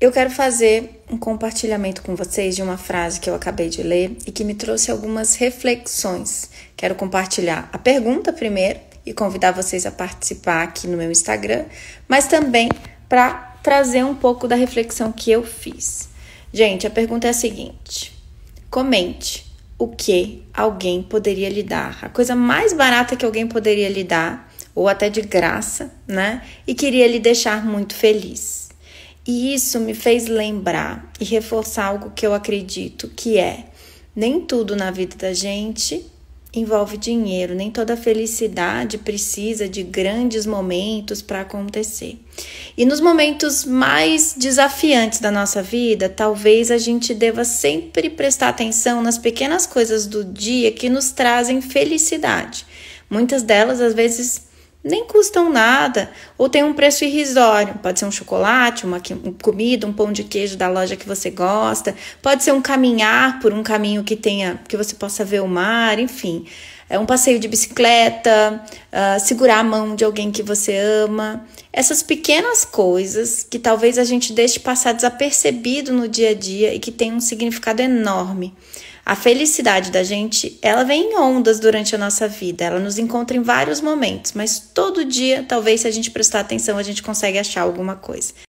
Eu quero fazer um compartilhamento com vocês de uma frase que eu acabei de ler e que me trouxe algumas reflexões. Quero compartilhar a pergunta primeiro e convidar vocês a participar aqui no meu Instagram, mas também para trazer um pouco da reflexão que eu fiz. Gente, a pergunta é a seguinte: comente o que alguém poderia lhe dar. A coisa mais barata que alguém poderia lhe dar, ou até de graça, né? E queria lhe deixar muito feliz. E isso me fez lembrar e reforçar algo que eu acredito, que é nem tudo na vida da gente envolve dinheiro, nem toda felicidade precisa de grandes momentos para acontecer. E nos momentos mais desafiantes da nossa vida, talvez a gente deva sempre prestar atenção nas pequenas coisas do dia que nos trazem felicidade. Muitas delas, às vezes, nem custam nada ou tem um preço irrisório. Pode ser um chocolate, uma comida, um pão de queijo da loja que você gosta, pode ser um caminhar por um caminho que tenha que você possa ver o mar, enfim. É um passeio de bicicleta, uh, segurar a mão de alguém que você ama. Essas pequenas coisas que talvez a gente deixe passar desapercebido no dia a dia e que tem um significado enorme. A felicidade da gente, ela vem em ondas durante a nossa vida, ela nos encontra em vários momentos, mas todo dia, talvez se a gente prestar atenção, a gente consegue achar alguma coisa.